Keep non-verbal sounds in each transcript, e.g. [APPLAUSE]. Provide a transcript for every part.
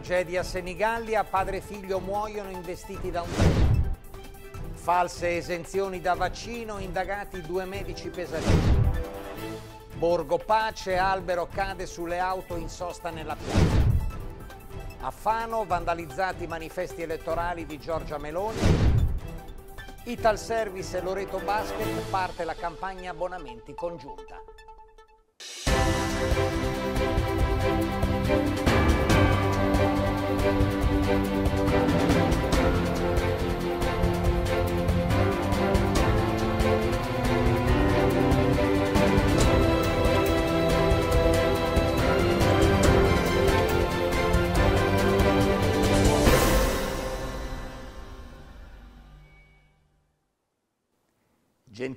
Tragedia Senigallia, padre e figlio muoiono investiti da un... False esenzioni da vaccino, indagati due medici pesaresi. Borgo Pace, albero cade sulle auto in sosta nella piazza. A Fano, vandalizzati i manifesti elettorali di Giorgia Meloni. Ital Service e Loreto Basket parte la campagna abbonamenti congiunta.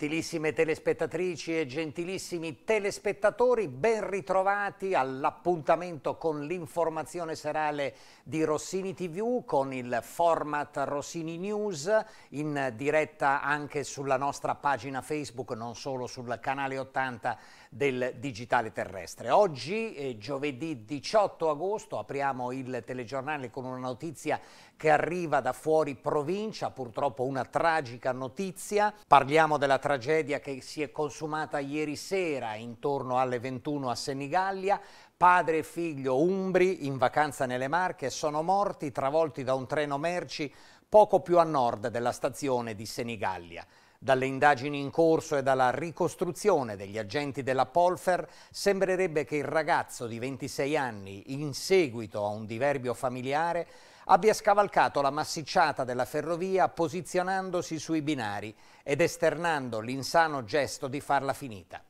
Gentilissime telespettatrici e gentilissimi telespettatori, ben ritrovati all'appuntamento con l'informazione serale di Rossini TV con il format Rossini News in diretta anche sulla nostra pagina Facebook, non solo sul canale 80 del digitale terrestre. Oggi, eh, giovedì 18 agosto, apriamo il telegiornale con una notizia che arriva da fuori provincia, purtroppo una tragica notizia. Parliamo della tragedia che si è consumata ieri sera intorno alle 21 a Senigallia. Padre e figlio umbri in vacanza nelle Marche sono morti travolti da un treno merci poco più a nord della stazione di Senigallia. Dalle indagini in corso e dalla ricostruzione degli agenti della Polfer sembrerebbe che il ragazzo di 26 anni, in seguito a un diverbio familiare, abbia scavalcato la massicciata della ferrovia posizionandosi sui binari ed esternando l'insano gesto di farla finita.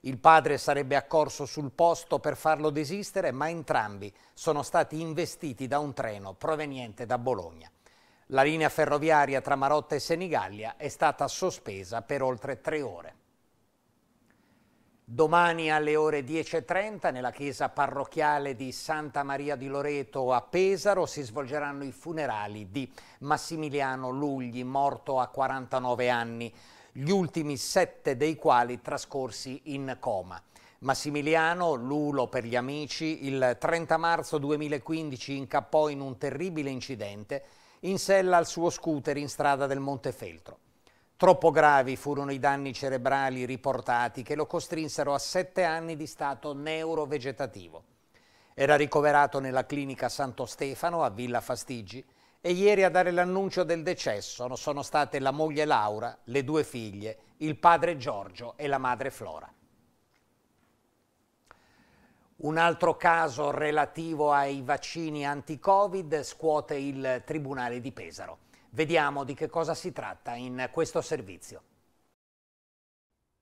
Il padre sarebbe accorso sul posto per farlo desistere, ma entrambi sono stati investiti da un treno proveniente da Bologna. La linea ferroviaria tra Marotta e Senigallia è stata sospesa per oltre tre ore. Domani alle ore 10.30 nella chiesa parrocchiale di Santa Maria di Loreto a Pesaro si svolgeranno i funerali di Massimiliano Lugli, morto a 49 anni, gli ultimi sette dei quali trascorsi in coma. Massimiliano, Lulo per gli amici, il 30 marzo 2015 incappò in un terribile incidente in sella al suo scooter in strada del Montefeltro. Troppo gravi furono i danni cerebrali riportati che lo costrinsero a sette anni di stato neurovegetativo. Era ricoverato nella clinica Santo Stefano a Villa Fastigi e ieri a dare l'annuncio del decesso sono state la moglie Laura, le due figlie, il padre Giorgio e la madre Flora. Un altro caso relativo ai vaccini anti-Covid scuote il Tribunale di Pesaro. Vediamo di che cosa si tratta in questo servizio.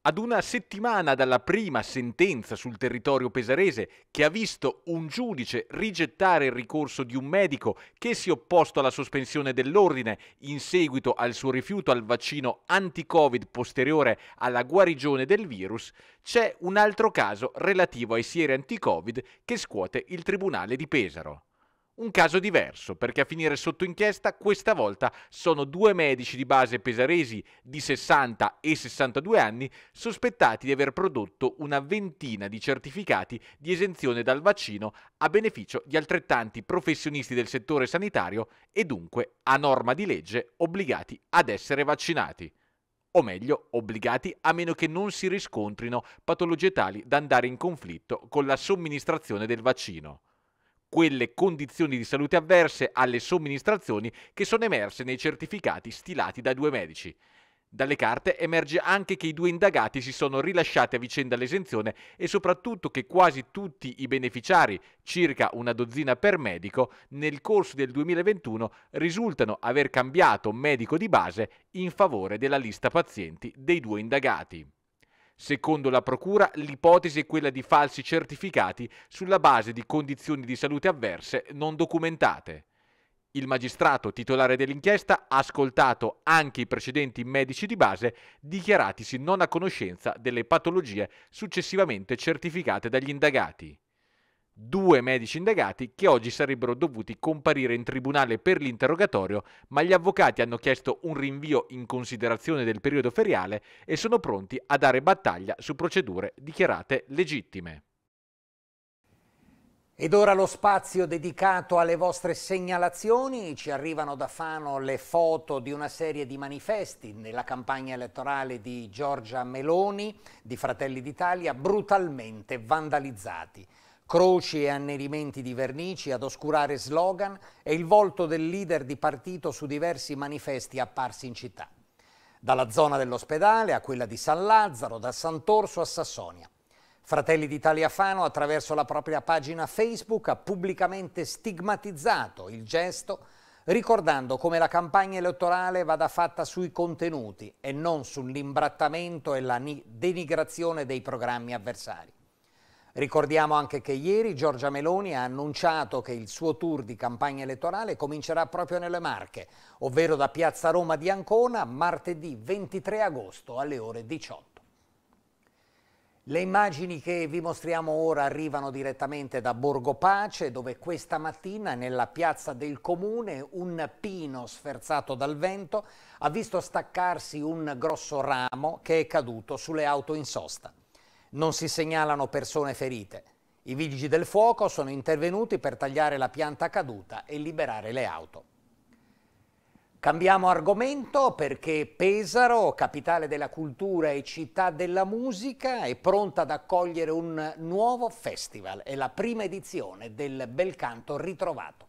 Ad una settimana dalla prima sentenza sul territorio pesarese, che ha visto un giudice rigettare il ricorso di un medico che si è opposto alla sospensione dell'ordine in seguito al suo rifiuto al vaccino anti-Covid posteriore alla guarigione del virus, c'è un altro caso relativo ai sieri anti-Covid che scuote il Tribunale di Pesaro un caso diverso, perché a finire sotto inchiesta questa volta sono due medici di base pesaresi di 60 e 62 anni sospettati di aver prodotto una ventina di certificati di esenzione dal vaccino a beneficio di altrettanti professionisti del settore sanitario e dunque, a norma di legge, obbligati ad essere vaccinati o meglio obbligati a meno che non si riscontrino patologie tali da andare in conflitto con la somministrazione del vaccino quelle condizioni di salute avverse alle somministrazioni che sono emerse nei certificati stilati dai due medici. Dalle carte emerge anche che i due indagati si sono rilasciati a vicenda l'esenzione e soprattutto che quasi tutti i beneficiari, circa una dozzina per medico, nel corso del 2021 risultano aver cambiato medico di base in favore della lista pazienti dei due indagati. Secondo la Procura, l'ipotesi è quella di falsi certificati sulla base di condizioni di salute avverse non documentate. Il magistrato titolare dell'inchiesta ha ascoltato anche i precedenti medici di base dichiaratisi non a conoscenza delle patologie successivamente certificate dagli indagati due medici indagati che oggi sarebbero dovuti comparire in tribunale per l'interrogatorio, ma gli avvocati hanno chiesto un rinvio in considerazione del periodo feriale e sono pronti a dare battaglia su procedure dichiarate legittime. Ed ora lo spazio dedicato alle vostre segnalazioni. Ci arrivano da Fano le foto di una serie di manifesti nella campagna elettorale di Giorgia Meloni, di Fratelli d'Italia, brutalmente vandalizzati croci e annerimenti di vernici ad oscurare slogan e il volto del leader di partito su diversi manifesti apparsi in città, dalla zona dell'ospedale a quella di San Lazzaro, da Sant'Orso a Sassonia. Fratelli d'Italia Fano, attraverso la propria pagina Facebook, ha pubblicamente stigmatizzato il gesto, ricordando come la campagna elettorale vada fatta sui contenuti e non sull'imbrattamento e la denigrazione dei programmi avversari. Ricordiamo anche che ieri Giorgia Meloni ha annunciato che il suo tour di campagna elettorale comincerà proprio nelle Marche, ovvero da Piazza Roma di Ancona martedì 23 agosto alle ore 18. Le immagini che vi mostriamo ora arrivano direttamente da Borgo Pace, dove questa mattina nella piazza del comune un pino sferzato dal vento ha visto staccarsi un grosso ramo che è caduto sulle auto in sosta. Non si segnalano persone ferite. I vigili del fuoco sono intervenuti per tagliare la pianta caduta e liberare le auto. Cambiamo argomento perché Pesaro, capitale della cultura e città della musica, è pronta ad accogliere un nuovo festival. È la prima edizione del Bel Canto Ritrovato.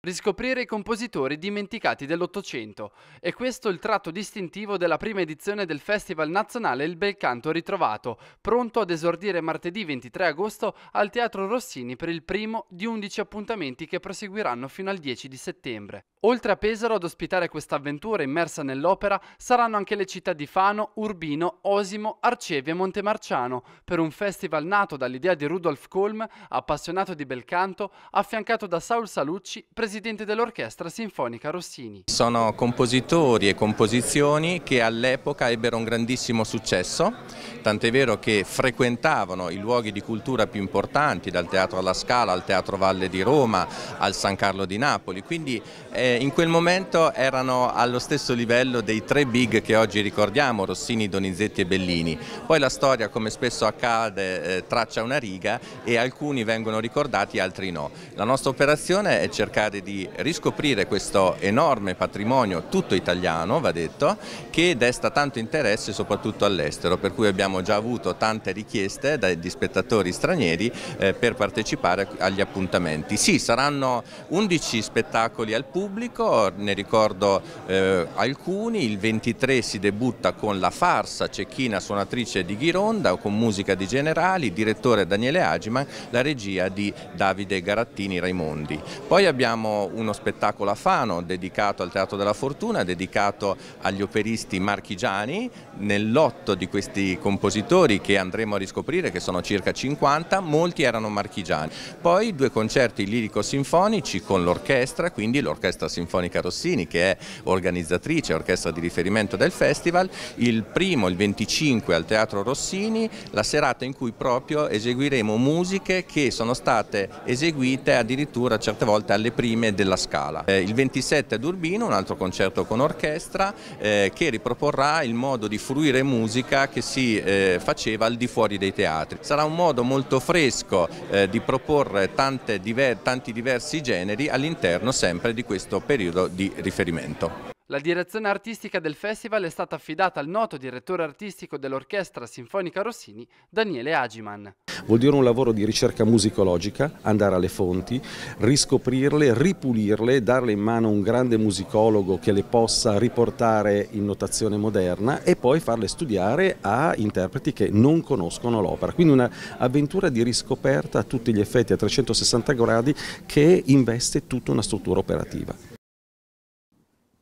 Riscoprire i compositori dimenticati dell'Ottocento. E questo il tratto distintivo della prima edizione del Festival Nazionale Il Bel Canto Ritrovato, pronto ad esordire martedì 23 agosto al Teatro Rossini per il primo di 11 appuntamenti che proseguiranno fino al 10 di settembre. Oltre a Pesaro ad ospitare questa avventura immersa nell'opera saranno anche le città di Fano, Urbino, Osimo, Arcevi e Montemarciano per un festival nato dall'idea di Rudolf Kolm, appassionato di bel canto, affiancato da Saul Salucci, presidente dell'Orchestra Sinfonica Rossini. Sono compositori e composizioni che all'epoca ebbero un grandissimo successo, tant'è vero che frequentavano i luoghi di cultura più importanti, dal Teatro alla Scala al Teatro Valle di Roma al San Carlo di Napoli, quindi è eh, in quel momento erano allo stesso livello dei tre big che oggi ricordiamo, Rossini, Donizetti e Bellini. Poi la storia, come spesso accade, eh, traccia una riga e alcuni vengono ricordati, altri no. La nostra operazione è cercare di riscoprire questo enorme patrimonio, tutto italiano, va detto, che desta tanto interesse soprattutto all'estero, per cui abbiamo già avuto tante richieste da, di spettatori stranieri eh, per partecipare agli appuntamenti. Sì, saranno 11 spettacoli al pubblico, pubblico, ne ricordo eh, alcuni, il 23 si debutta con La Farsa, cecchina suonatrice di Ghironda con musica di Generali, direttore Daniele Agiman, la regia di Davide Garattini Raimondi. Poi abbiamo uno spettacolo a Fano dedicato al Teatro della Fortuna, dedicato agli operisti marchigiani, nell'otto di questi compositori che andremo a riscoprire, che sono circa 50, molti erano marchigiani. Poi due concerti lirico-sinfonici con l'orchestra, quindi l'orchestra Orchestra Sinfonica Rossini che è organizzatrice, orchestra di riferimento del festival, il primo, il 25 al Teatro Rossini, la serata in cui proprio eseguiremo musiche che sono state eseguite addirittura certe volte alle prime della scala. Eh, il 27 ad Urbino un altro concerto con orchestra eh, che riproporrà il modo di fruire musica che si eh, faceva al di fuori dei teatri. Sarà un modo molto fresco eh, di proporre tante, diver, tanti diversi generi all'interno sempre di questo questo periodo di riferimento. La direzione artistica del festival è stata affidata al noto direttore artistico dell'Orchestra Sinfonica Rossini, Daniele Agiman. Vuol dire un lavoro di ricerca musicologica, andare alle fonti, riscoprirle, ripulirle, darle in mano a un grande musicologo che le possa riportare in notazione moderna e poi farle studiare a interpreti che non conoscono l'opera. Quindi un'avventura di riscoperta a tutti gli effetti a 360 gradi che investe tutta una struttura operativa.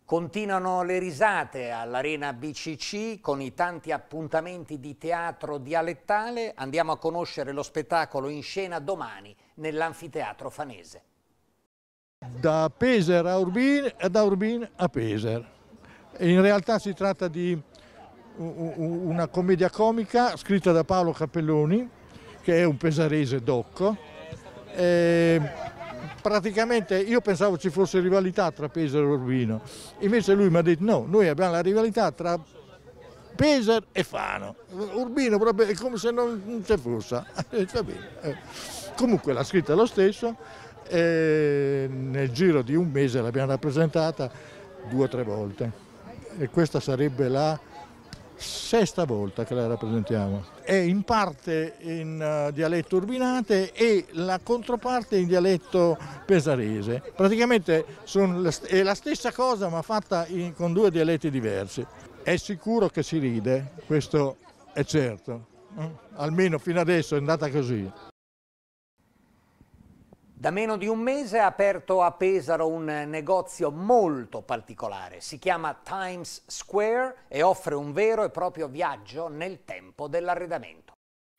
Continuano le risate all'Arena BCC con i tanti appuntamenti di teatro dialettale. Andiamo a conoscere lo spettacolo in scena domani nell'anfiteatro fanese. Da Peser a Urbin e eh, da Urbin a Peser. In realtà si tratta di una commedia comica scritta da Paolo Capelloni, che è un pesarese docco. E ehm, praticamente io pensavo ci fosse rivalità tra Peser e Urbino, invece lui mi ha detto no, noi abbiamo la rivalità tra Peser e Fano, Urbino proprio è come se non ci fosse, [LAUGHS] eh, eh. Comunque l'ha scritta lo stesso, e nel giro di un mese l'abbiamo rappresentata due o tre volte e questa sarebbe la sesta volta che la rappresentiamo. È in parte in eh, dialetto urbinate e la controparte in dialetto pesarese. Praticamente è la stessa cosa ma fatta in, con due dialetti diversi. È sicuro che si ride, questo è certo. Eh? Almeno fino adesso è andata così. Da meno di un mese ha aperto a Pesaro un negozio molto particolare. Si chiama Times Square e offre un vero e proprio viaggio nel tempo dell'arredamento.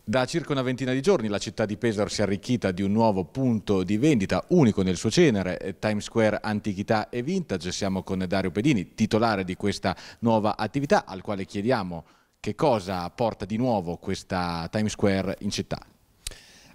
Da circa una ventina di giorni la città di Pesaro si è arricchita di un nuovo punto di vendita, unico nel suo genere, eh, Times Square Antichità e Vintage. Siamo con Dario Pedini, titolare di questa nuova attività, al quale chiediamo che cosa porta di nuovo questa Times Square in città.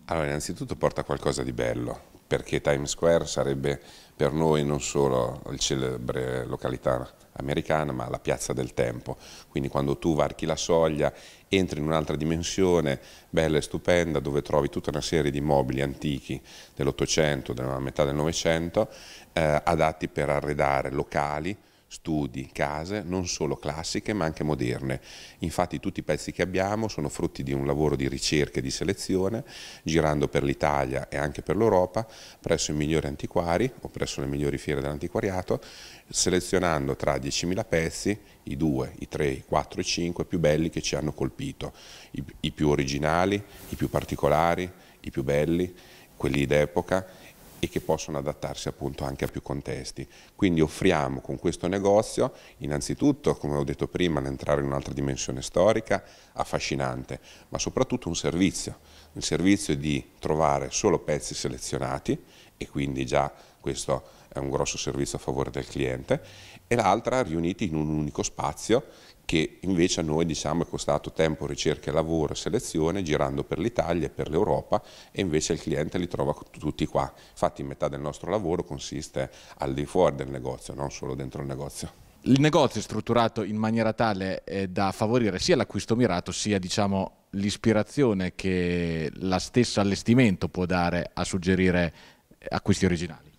Allora, innanzitutto porta qualcosa di bello, perché Times Square sarebbe per noi non solo la celebre località americana ma la piazza del tempo, quindi quando tu varchi la soglia entri in un'altra dimensione bella e stupenda dove trovi tutta una serie di mobili antichi dell'Ottocento, della metà del Novecento eh, adatti per arredare locali studi, case, non solo classiche ma anche moderne. Infatti tutti i pezzi che abbiamo sono frutti di un lavoro di ricerca e di selezione, girando per l'Italia e anche per l'Europa, presso i migliori antiquari o presso le migliori fiere dell'antiquariato, selezionando tra 10.000 pezzi i 2, i 3, i 4, i 5 più belli che ci hanno colpito, i, i più originali, i più particolari, i più belli, quelli d'epoca e che possono adattarsi appunto anche a più contesti. Quindi offriamo con questo negozio innanzitutto, come ho detto prima, entrare in un'altra dimensione storica affascinante, ma soprattutto un servizio, il servizio di trovare solo pezzi selezionati e quindi già questo è un grosso servizio a favore del cliente e l'altra riuniti in un unico spazio che invece a noi diciamo, è costato tempo, ricerca, lavoro, selezione, girando per l'Italia e per l'Europa e invece il cliente li trova tutti qua. Infatti metà del nostro lavoro consiste al di fuori del negozio, non solo dentro il negozio. Il negozio è strutturato in maniera tale eh, da favorire sia l'acquisto mirato sia diciamo, l'ispirazione che la stessa allestimento può dare a suggerire eh, acquisti originali.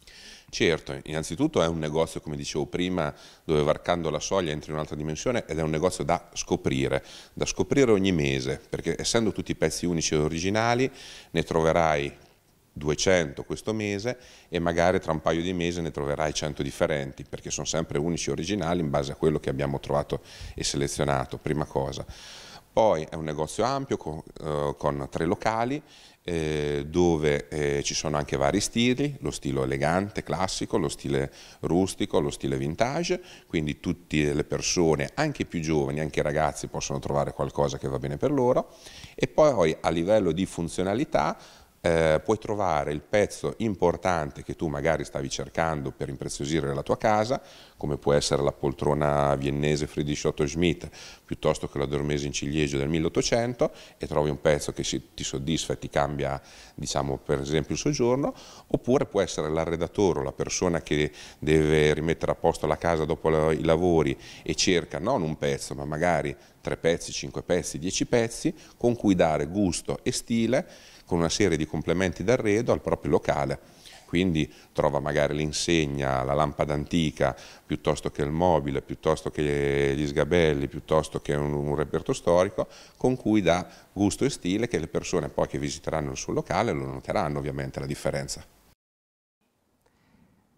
Certo, innanzitutto è un negozio, come dicevo prima, dove varcando la soglia entri in un'altra dimensione ed è un negozio da scoprire, da scoprire ogni mese, perché essendo tutti pezzi unici e originali ne troverai 200 questo mese e magari tra un paio di mesi ne troverai 100 differenti perché sono sempre unici e originali in base a quello che abbiamo trovato e selezionato, prima cosa. Poi è un negozio ampio con, eh, con tre locali eh, dove eh, ci sono anche vari stili, lo stile elegante, classico, lo stile rustico, lo stile vintage, quindi tutte le persone, anche i più giovani, anche i ragazzi possono trovare qualcosa che va bene per loro e poi a livello di funzionalità eh, puoi trovare il pezzo importante che tu magari stavi cercando per impreziosire la tua casa, come può essere la poltrona viennese Friedrich Otto Schmidt, piuttosto che la dormese in ciliegio del 1800, e trovi un pezzo che si, ti soddisfa e ti cambia, diciamo, per esempio il soggiorno, oppure può essere l'arredatore o la persona che deve rimettere a posto la casa dopo i lavori e cerca non un pezzo, ma magari tre pezzi, cinque pezzi, dieci pezzi, con cui dare gusto e stile con una serie di complementi d'arredo al proprio locale. Quindi trova magari l'insegna, la lampada antica, piuttosto che il mobile, piuttosto che gli sgabelli, piuttosto che un, un reperto storico, con cui dà gusto e stile che le persone poi che visiteranno il suo locale lo noteranno ovviamente la differenza.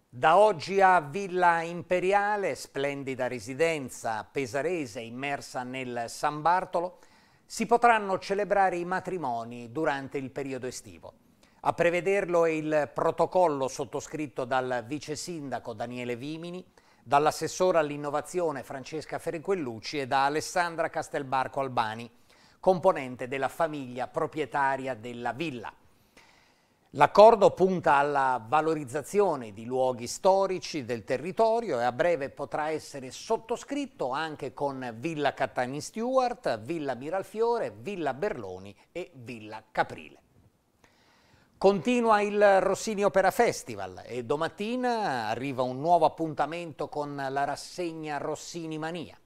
Da oggi a Villa Imperiale, splendida residenza pesarese immersa nel San Bartolo, si potranno celebrare i matrimoni durante il periodo estivo. A prevederlo è il protocollo sottoscritto dal vice sindaco Daniele Vimini, dall'assessore all'innovazione Francesca Ferenquellucci e da Alessandra Castelbarco Albani, componente della famiglia proprietaria della villa. L'accordo punta alla valorizzazione di luoghi storici del territorio e a breve potrà essere sottoscritto anche con Villa Cattani Stewart, Villa Miralfiore, Villa Berloni e Villa Caprile. Continua il Rossini Opera Festival e domattina arriva un nuovo appuntamento con la rassegna Rossini Mania.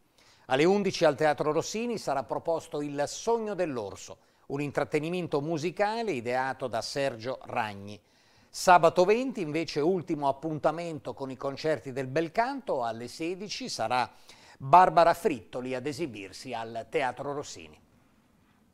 Alle 11 al Teatro Rossini sarà proposto Il Sogno dell'Orso, un intrattenimento musicale ideato da Sergio Ragni. Sabato 20 invece ultimo appuntamento con i concerti del bel canto, alle 16 sarà Barbara Frittoli ad esibirsi al Teatro Rossini.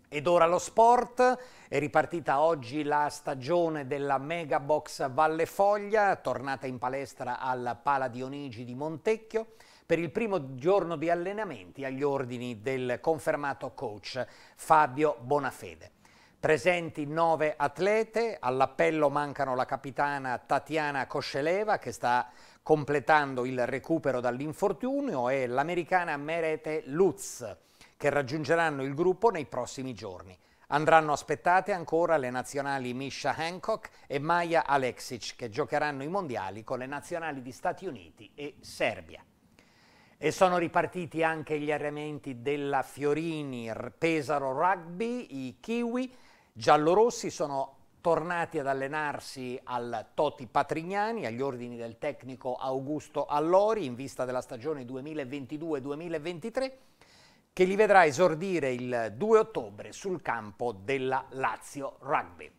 Ed ora lo sport, è ripartita oggi la stagione della Megabox Box Valle Foglia, tornata in palestra alla Pala Dionigi di Montecchio, per il primo giorno di allenamenti agli ordini del confermato coach Fabio Bonafede. Presenti nove atlete, all'appello mancano la capitana Tatiana Kosceleva che sta completando il recupero dall'infortunio e l'americana Merete Lutz che raggiungeranno il gruppo nei prossimi giorni. Andranno aspettate ancora le nazionali Misha Hancock e Maya Alexic che giocheranno i mondiali con le nazionali di Stati Uniti e Serbia. E sono ripartiti anche gli arramenti della Fiorini, Pesaro Rugby, i Kiwi, giallorossi sono tornati ad allenarsi al Toti Patrignani, agli ordini del tecnico Augusto Allori, in vista della stagione 2022-2023, che li vedrà esordire il 2 ottobre sul campo della Lazio Rugby.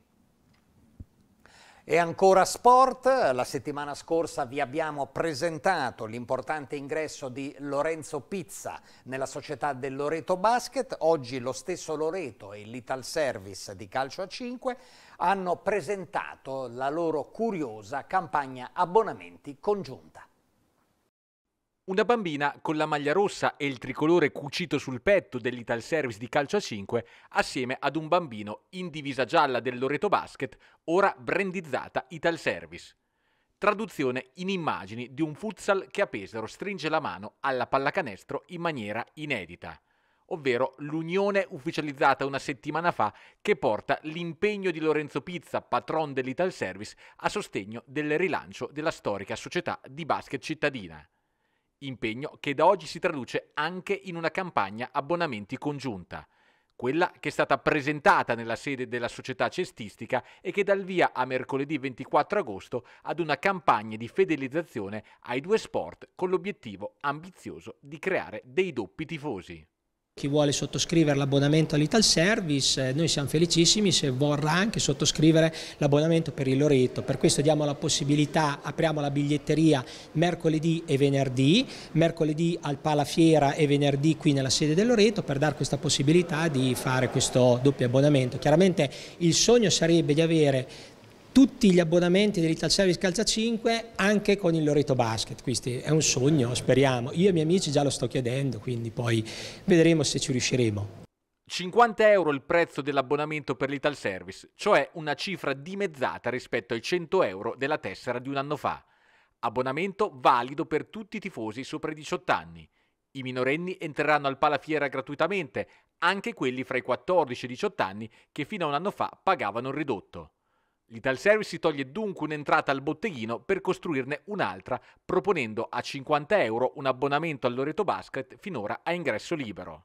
E ancora sport, la settimana scorsa vi abbiamo presentato l'importante ingresso di Lorenzo Pizza nella società del Loreto Basket, oggi lo stesso Loreto e l'Ital Service di Calcio a 5 hanno presentato la loro curiosa campagna abbonamenti congiunta. Una bambina con la maglia rossa e il tricolore cucito sul petto dell'Ital Service di calcio a 5 assieme ad un bambino in divisa gialla del Loreto Basket, ora brandizzata Ital Service. Traduzione in immagini di un futsal che a Pesaro stringe la mano alla pallacanestro in maniera inedita, ovvero l'unione ufficializzata una settimana fa che porta l'impegno di Lorenzo Pizza, patron dell'Ital Service, a sostegno del rilancio della storica società di basket cittadina impegno che da oggi si traduce anche in una campagna abbonamenti congiunta, quella che è stata presentata nella sede della società cestistica e che dà il via a mercoledì 24 agosto ad una campagna di fedelizzazione ai due sport con l'obiettivo ambizioso di creare dei doppi tifosi. Chi vuole sottoscrivere l'abbonamento all'Ital Service, eh, noi siamo felicissimi se vorrà anche sottoscrivere l'abbonamento per il Loreto. Per questo diamo la possibilità, apriamo la biglietteria mercoledì e venerdì, mercoledì al Palafiera e venerdì qui nella sede del Loreto per dare questa possibilità di fare questo doppio abbonamento. Chiaramente il sogno sarebbe di avere tutti gli abbonamenti dell'Ital Service Calcia 5 anche con il Loreto Basket, questo è un sogno, speriamo. Io e i miei amici già lo sto chiedendo, quindi poi vedremo se ci riusciremo. 50 euro il prezzo dell'abbonamento per l'Ital Service, cioè una cifra dimezzata rispetto ai 100 euro della tessera di un anno fa. Abbonamento valido per tutti i tifosi sopra i 18 anni. I minorenni entreranno al Palafiera gratuitamente, anche quelli fra i 14 e i 18 anni che fino a un anno fa pagavano il ridotto. L'Ital Service si toglie dunque un'entrata al botteghino per costruirne un'altra, proponendo a 50 euro un abbonamento al Loreto Basket finora a ingresso libero.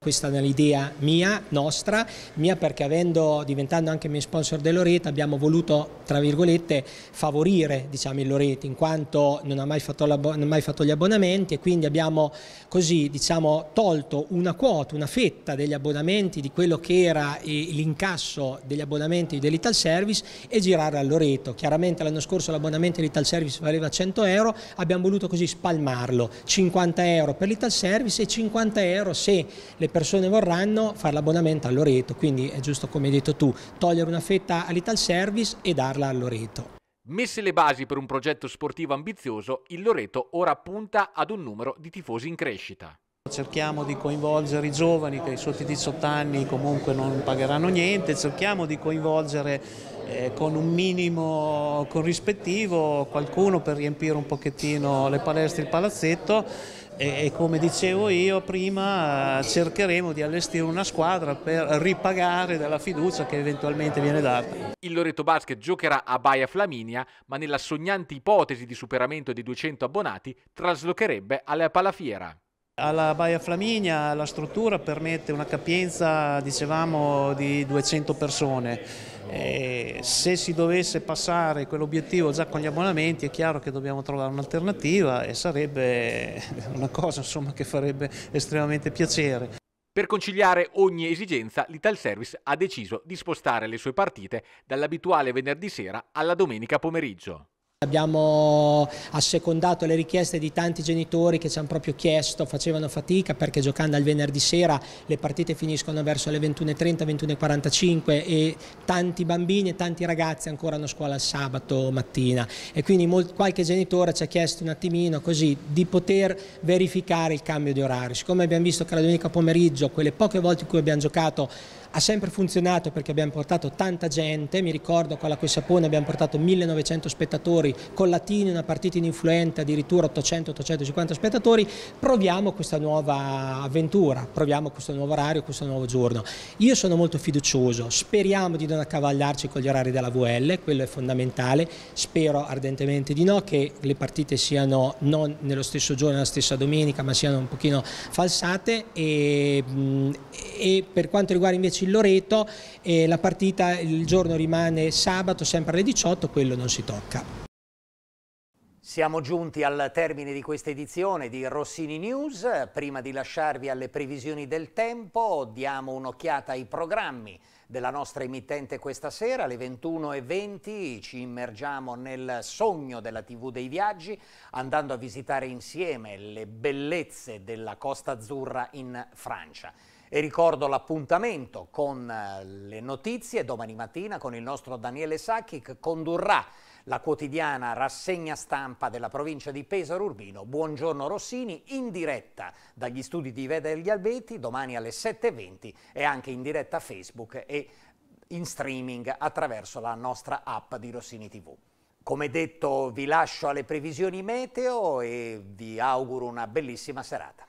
Questa è l'idea mia, nostra, mia perché avendo, diventando anche mio sponsor del abbiamo voluto, tra virgolette, favorire diciamo, il Loreto in quanto non ha mai fatto, non ha mai fatto gli abbonamenti e quindi abbiamo così diciamo, tolto una quota, una fetta degli abbonamenti di quello che era eh, l'incasso degli abbonamenti dell'Ital Service e girare al Loreto. Chiaramente l'anno scorso l'abbonamento dell'Ital Service valeva 100 euro, abbiamo voluto così spalmarlo, 50 euro per l'Ital Service e 50 euro se le le persone vorranno fare l'abbonamento a Loreto, quindi è giusto come hai detto tu, togliere una fetta all'Ital Service e darla a Loreto. Messe le basi per un progetto sportivo ambizioso, il Loreto ora punta ad un numero di tifosi in crescita. Cerchiamo di coinvolgere i giovani che sotto i 18 anni comunque non pagheranno niente, cerchiamo di coinvolgere eh, con un minimo corrispettivo qualcuno per riempire un pochettino le palestre, il palazzetto e, come dicevo io prima eh, cercheremo di allestire una squadra per ripagare della fiducia che eventualmente viene data. Il Loreto Basket giocherà a Baia Flaminia ma nella sognante ipotesi di superamento dei 200 abbonati traslocherebbe alla Palafiera. Alla Baia Flaminia la struttura permette una capienza dicevamo, di 200 persone. E se si dovesse passare quell'obiettivo già con gli abbonamenti è chiaro che dobbiamo trovare un'alternativa e sarebbe [LAUGHS] una cosa insomma, che farebbe estremamente piacere. Per conciliare ogni esigenza, l'Ital Service ha deciso di spostare le sue partite dall'abituale venerdì sera alla domenica pomeriggio. Abbiamo assecondato le richieste di tanti genitori che ci hanno proprio chiesto, facevano fatica perché giocando al venerdì sera le partite finiscono verso le 21.30, 21.45 e tanti bambini e tanti ragazzi ancora hanno scuola il sabato mattina e quindi qualche genitore ci ha chiesto un attimino così di poter verificare il cambio di orario. Siccome abbiamo visto che la domenica pomeriggio, quelle poche volte in cui abbiamo giocato ha sempre funzionato perché abbiamo portato tanta gente, mi ricordo con la Quessapone abbiamo portato 1900 spettatori, con Latini una partita in influente addirittura 800-850 spettatori, proviamo questa nuova avventura, proviamo questo nuovo orario, questo nuovo giorno. Io sono molto fiducioso, speriamo di non accavallarci con gli orari della VL, quello è fondamentale, spero ardentemente di no, che le partite siano non nello stesso giorno, nella stessa domenica, ma siano un pochino falsate e, mm, e per quanto riguarda invece Loreto e la partita il giorno rimane sabato sempre alle 18, quello non si tocca. Siamo giunti al termine di questa edizione di Rossini News. Prima di lasciarvi alle previsioni del tempo, diamo un'occhiata ai programmi della nostra emittente questa sera. Alle 21.20 ci immergiamo nel sogno della TV dei viaggi, andando a visitare insieme le bellezze della Costa Azzurra in Francia. E ricordo l'appuntamento con eh, le notizie domani mattina con il nostro Daniele Sacchi che condurrà la quotidiana rassegna stampa della provincia di Pesaro Urbino. Buongiorno Rossini, in diretta dagli studi di Veda degli Albeti, domani alle 7.20 e anche in diretta Facebook e in streaming attraverso la nostra app di Rossini TV. Come detto vi lascio alle previsioni meteo e vi auguro una bellissima serata.